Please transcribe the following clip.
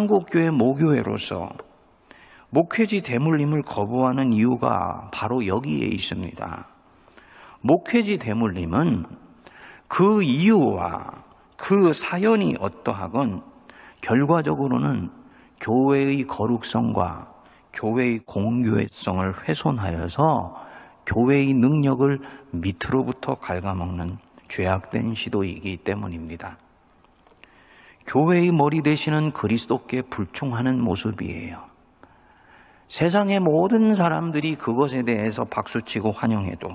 한국교회 모교회로서 목회지 대물림을 거부하는 이유가 바로 여기에 있습니다. 목회지 대물림은 그 이유와 그 사연이 어떠하건 결과적으로는 교회의 거룩성과 교회의 공교회성을 훼손하여서 교회의 능력을 밑으로부터 갉아먹는 죄악된 시도이기 때문입니다. 교회의 머리 되시는 그리스도께 불충하는 모습이에요. 세상의 모든 사람들이 그것에 대해서 박수치고 환영해도